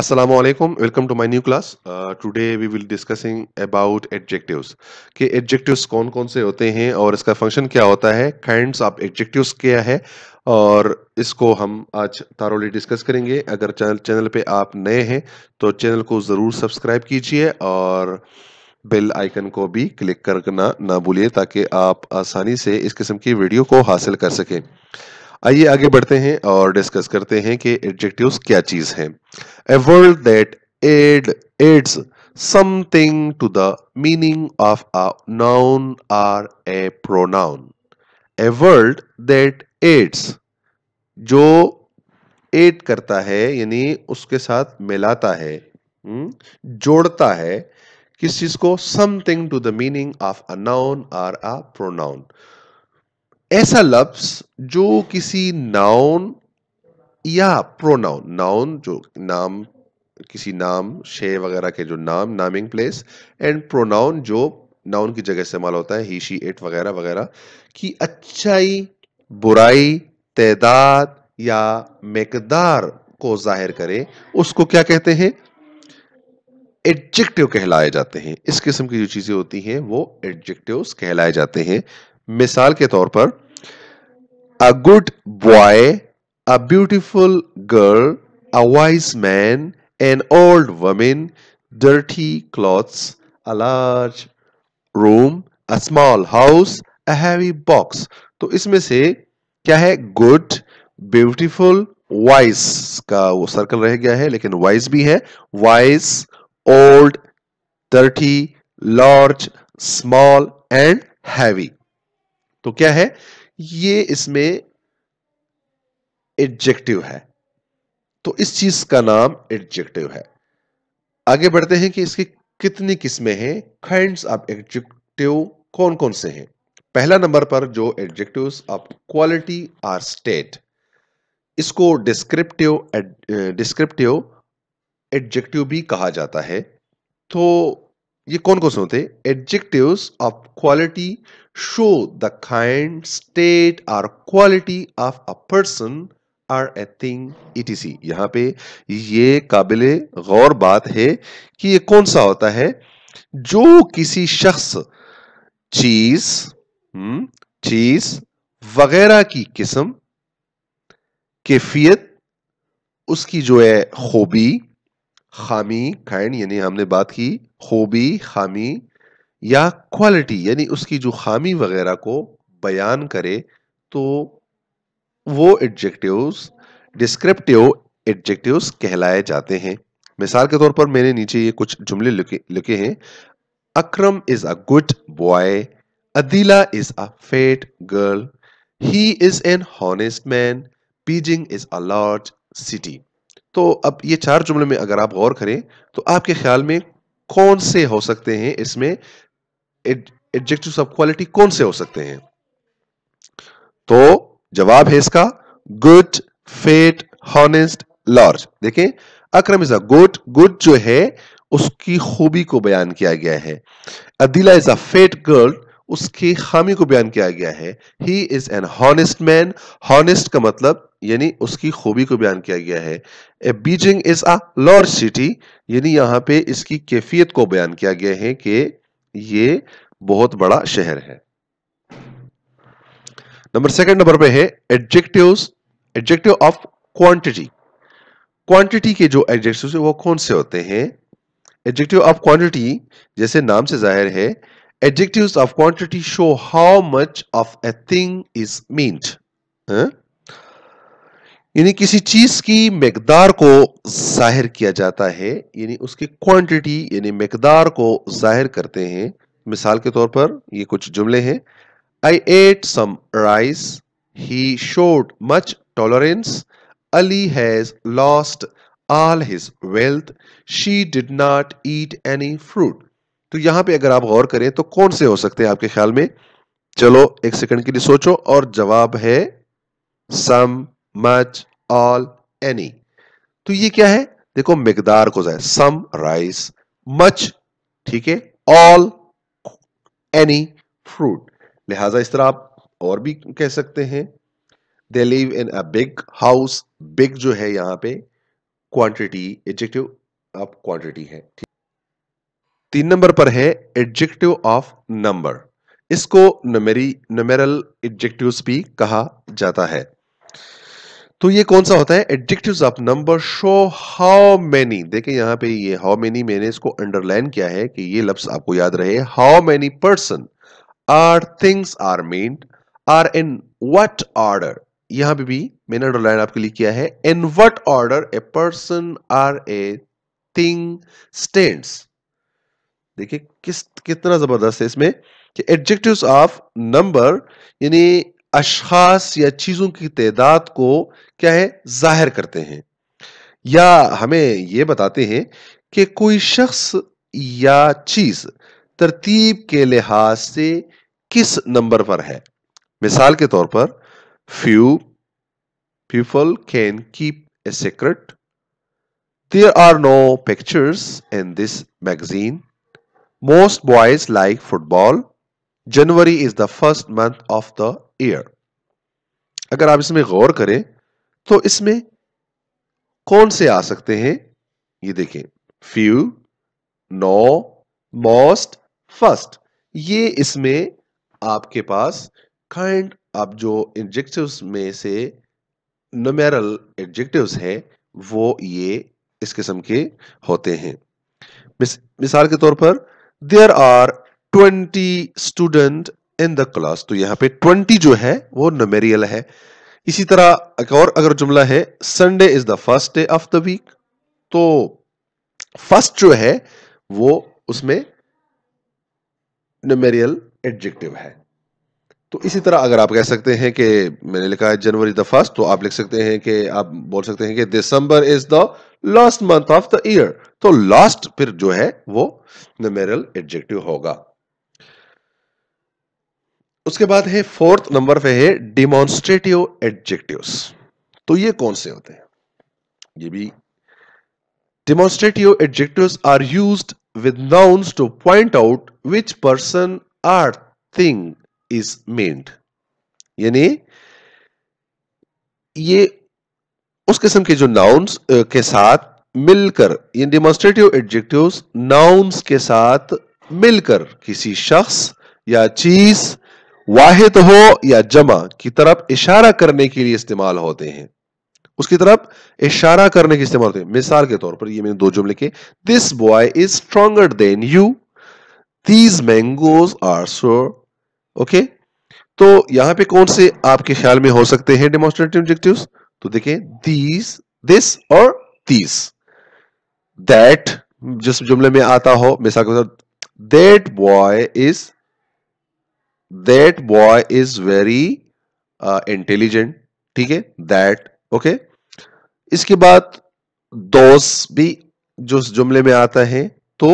Assalamu alaikum. Welcome to my new class. Uh, today we will discussing about adjectives. के adjectives कौन कौन से होते हैं और इसका function क्या होता है kinds of adjectives क्या है और इसको हम आज तारोली डिस्कस करेंगे अगर चैनल चैनल पे आप नए हैं तो चैनल को ज़रूर सब्सक्राइब कीजिए और बेल आइकन को भी क्लिक करना ना भूलिए ताकि आप आसानी से इस किस्म की वीडियो को हासिल कर सकें आइए आगे बढ़ते हैं और डिस्कस करते हैं कि एडजेक्टिव्स क्या चीज है a word that add adds something to the meaning of a noun or a pronoun a word that adds जो एड करता है यानी उसके साथ मिलाता है हम्म, जोड़ता है किस चीज को something to the meaning of a noun or a pronoun ऐसा लफ्स जो किसी नाउन या प्रोनाउन नाउन जो नाम किसी नाम शे वगैरह के जो नाम नामिंग प्लेस एंड प्रोनाउन जो नाउन की जगह इस्तेमाल होता है ही शी वगैरह वगैरह की अच्छाई बुराई तदाद या मकदार को जाहिर करे उसको क्या कहते हैं एडजेक्टिव कहलाए जाते हैं इस किस्म की जो चीज़ें होती हैं वो एडजेक्टिव कहलाए जाते हैं मिसाल के तौर पर a good boy a beautiful girl a wise man an old women dirty clothes a large room a small house a heavy box तो इसमें से क्या है गुड ब्यूटिफुल वाइस का वो सर्कल रह गया है लेकिन वाइस भी है wise old dirty large small and heavy तो क्या है ये इसमें एडजेक्टिव है तो इस चीज का नाम एडजेक्टिव है आगे बढ़ते हैं कि इसकी कितनी किस्में हैं काइंड्स ऑफ एडजेक्टिव कौन कौन से हैं पहला नंबर पर जो adjective of quality or state इसको डिस्क्रिप्टिव डिस्क्रिप्टिव एडजेक्टिव भी कहा जाता है तो ये कौन कौन से होते हैं adjectives of quality show the kind state or quality of a person or a thing is यहां पे ये काबिल गौर बात है कि ये कौन सा होता है जो किसी शख्स चीज हम्म, चीज वगैरह की किस्म कैफियत उसकी जो है खूबी खामी खैंड यानी हमने बात की खूबी खामी या क्वालिटी यानी उसकी जो खामी वगैरह को बयान करे तो वो एडजेक्टिव्स डिस्क्रिप्टिव एडजेक्टिव्स कहलाए जाते हैं मिसाल के तौर पर मैंने नीचे ये कुछ जुमले लिखे हैं Akram is a good boy Adila is a fat girl he is an honest man Beijing is a large city तो अब ये चार जुमले में अगर आप गौर करें तो आपके ख्याल में कौन से हो सकते हैं इसमें एडजेक्टिव सब क्वालिटी कौन से हो सकते हैं तो जवाब है इसका गुड फेट हॉनेस्ट लार्ज देखें Akram is a good good जो है उसकी खूबी को बयान किया गया है Adila is a fat girl उसकी खामी को बयान किया गया है he is an honest man honest का मतलब यानी उसकी खूबी को बयान किया गया है a Beijing is a large city यानी यहां पे इसकी कैफियत को बयान किया गया है कि ये बहुत बड़ा शहर है नंबर सेकंड नंबर पे है adjective adjective of quantity quantity के जो एडजेक्टिव है वो कौन से होते हैं एडजेक्टिव ऑफ क्वांटिटी जैसे नाम से जाहिर है adjective of quantity show how much of a thing is meant यानी किसी चीज की मकदार को जाहिर किया जाता है यानी उसकी क्वांटिटी यानी मकदार को जाहिर करते हैं मिसाल के तौर पर ये कुछ जुमले हैं I ate some rice he showed much tolerance Ali has lost all his wealth she did not eat any fruit तो यहां पे अगर आप गौर करें तो कौन से हो सकते हैं आपके ख्याल में चलो एक सेकंड के लिए सोचो और जवाब है सम मच ऑल एनी तो ये क्या है देखो मिकदार को जाए सम राइस मच ठीक है ऑल एनी फ्रूट लिहाजा इस तरह आप और भी कह सकते हैं they live in a big house big जो है यहां पे क्वांटिटी एडजेक्टिव ऑफ क्वांटिटी है ठीक तीन नंबर पर है एडजेक्टिव ऑफ नंबर इसको नमेरी नमेरल एडजेक्टिव भी कहा जाता है तो ये कौन सा होता है adjective of number show how many देखे यहां पे ये हाउ मैनी मैंने इसको अंडरलाइन किया है कि ये लफ्स आपको याद रहे how many person or things are meant or in what order यहां पे भी मैंने अंडरलाइन आपके लिए किया है in what order a person or a thing stands देखिए किस कितना जबरदस्त है इसमें कि एडजेक्टिव्स ऑफ नंबर यानी अशास या चीज़ों की तदाद को क्या है जाहिर करते हैं या हमें यह बताते हैं कि कोई शख्स या चीज़ तरतीब के लिहाज से किस नंबर पर है मिसाल के तौर पर few people can keep a secret there are no pictures in this magazine most boys like football January is the first month of the year अगर आप इसमें गौर करें तो इसमें कौन से आ सकते हैं ये देखें फ्यू नो मोस्ट फर्स्ट ये इसमें आपके पास काइंड आप जो एडजेक्टिव्स में से नमेरल एडजेक्टिव्स हैं वो ये इस किस्म के होते हैं मिस, मिसाल के तौर पर there are twenty student in the class तो यहां पे ट्वेंटी जो है वो नमेरियल है इसी तरह एक और अगर जुमला है Sunday is the first day of the week तो फर्स्ट जो है वो उसमें नमेरियल एडजेक्टिव है तो इसी तरह अगर आप कह सकते हैं कि मैंने लिखा है जनवरी द फर्स्ट तो आप लिख सकते हैं कि आप बोल सकते हैं कि December is the last month of the year तो लास्ट फिर जो है वो नमेरल एडजेक्टिव होगा उसके बाद है फोर्थ नंबर पे है डिमॉन्स्ट्रेटिव एडजेक्टिव्स तो ये कौन से होते हैं ये भी demonstrative adjectives are use with nouns to point out which person or thing is meant यानी ये उस किस्म के जो नाउन्स के साथ मिलकर ये डिमॉन्स्ट्रेटिव एडजेक्टिव नाउन्स के साथ मिलकर किसी शख्स या चीज वाहिद हो या जमा की तरफ इशारा करने के लिए इस्तेमाल होते हैं उसकी तरफ इशारा करने के इस्तेमाल होते हैं मिसाल के तौर पर ये मैंने दो जुमले के this boy is stronger than you these mangoes are so okay तो यहां पे कौन से आपके ख्याल में हो सकते हैं डेमोस्ट्रेटिव ऑब्जेक्टिव तो देखें दीज दिस और तीस दैट जिस जुमले में आता हो मिसाल के साथ that boy is that boy is very intelligent ठीक है दैट ओके इसके बाद दोस भी जो जुमले में आता है तो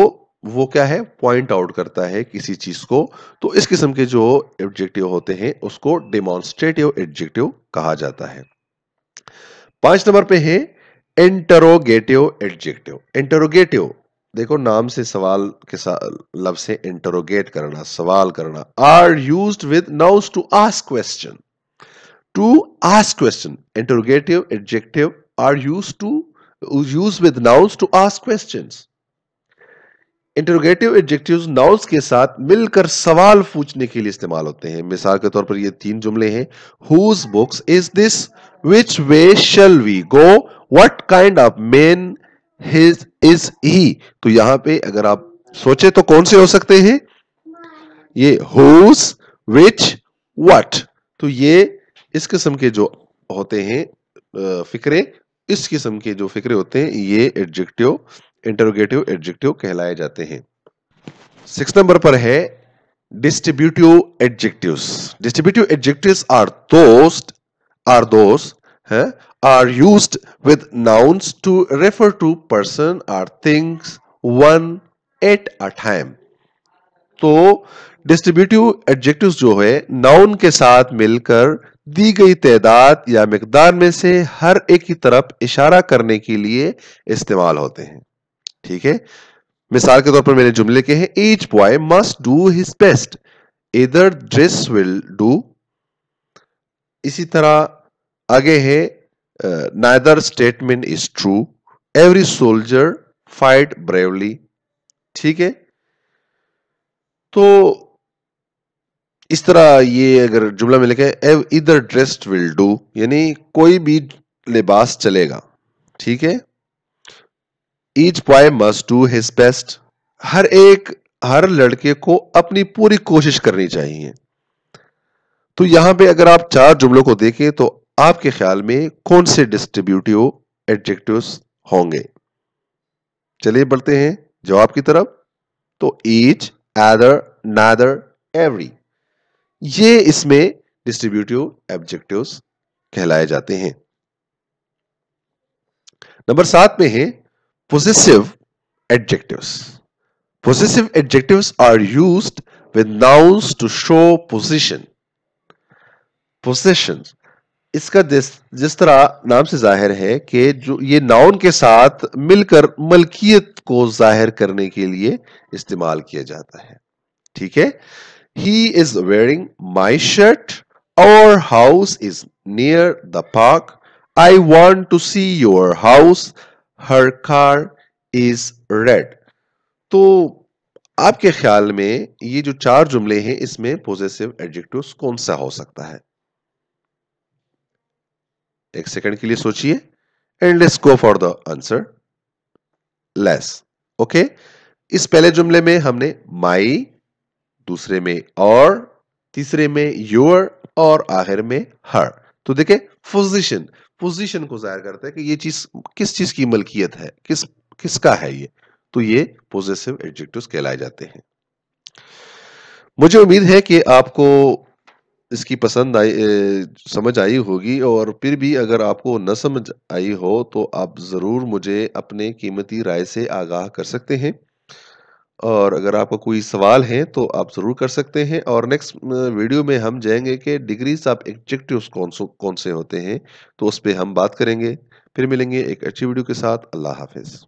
वो क्या है पॉइंट आउट करता है किसी चीज को तो इस किस्म के जो एडजेक्टिव होते हैं उसको डेमोन्स्ट्रेटिव एडजेक्टिव कहा जाता है पांच नंबर पे है इंटरोगेटिव एडजेक्टिव इंटरोगेटिव देखो नाम से सवाल के लफ लव से इंटरोगेट करना सवाल करना are use with nouns to ask question to ask question interrogative adjective are use to use with nouns to ask question interrogative adjective nouns के साथ मिलकर सवाल पूछने के लिए इस्तेमाल होते हैं मिसाल के तौर पर ये तीन जुमले हैं whose books is this which way shall we go what kind of men his is he तो यहां पे अगर आप सोचे तो कौन से हो सकते हैं ये हुज विच वट तो ये इस किस्म के जो होते हैं फिक्रे इस किस्म के जो फिक्रे होते हैं ये एडजेक्टिव इंटरोगेटिव एडजेक्टिव कहलाए जाते हैं सिक्स नंबर पर है distributive adjectives distributive adjectives are दोस्ट आर दोस्त है are used with nouns to refer to person or things one at a time. तो डिस्ट्रीब्यूटिव एडजेक्टिव जो है नाउन के साथ मिलकर दी गई तादाद या मकदार में से हर एक की तरफ इशारा करने के लिए इस्तेमाल होते हैं ठीक है मिसाल के तौर पर मैंने जुमले के हैं each boy must do his best either dress will do इसी तरह आगे है uh, neither statement is true every soldier fight bravely ठीक है तो इस तरह ये अगर जुमला में लिखे इधर ड्रेस्ड विल डू यानी कोई भी लिबास चलेगा ठीक है each boy must do his best हर एक हर लड़के को अपनी पूरी कोशिश करनी चाहिए तो यहां पे अगर आप चार जुमलों को देखें तो आपके ख्याल में कौन से डिस्ट्रीब्यूटिव एडजेक्टिव्स होंगे चलिए बढ़ते हैं जवाब की तरफ तो ईच एदर नादर एवरी ये इसमें डिस्ट्रीब्यूटिव एब्जेक्टिव्स कहलाए जाते हैं नंबर सात में है possessive adjectives possessive adjectives are used with nouns to show position position इसका जिस तरह नाम से जाहिर है कि जो ये नाउन के साथ मिलकर मलकियत को जाहिर करने के लिए इस्तेमाल किया जाता है ठीक है he is wearing my shirt our house is near the park I want to see your house her car is red तो आपके ख्याल में ये जो चार जुमले हैं इसमें पॉजिटिव एडजेक्टिव कौन सा हो सकता है एक सेकंड के लिए सोचिए and let's go for the answer लेस ओके इस पहले जुमले में हमने माई दूसरे में और तीसरे में योर और आखिर में हर तो देखे पोजिशन पोजिशन को जाहिर करता है कि ये चीज किस चीज की मलकियत है किस किसका है ये तो ये पोजिटिव एडजेक्टिव्स कहलाए जाते हैं मुझे उम्मीद है कि आपको इसकी पसंद आई समझ आई होगी और फिर भी अगर आपको न समझ आई हो तो आप ज़रूर मुझे अपने कीमती राय से आगाह कर सकते हैं और अगर आपका कोई सवाल है तो आप ज़रूर कर सकते हैं और नेक्स्ट वीडियो में हम जाएंगे कि डिग्रीज ऑफ एग्जेक्टिव कौन सो कौन से होते हैं तो उस पर हम बात करेंगे फिर मिलेंगे एक अच्छी वीडियो के साथ अल्लाह हाफिज़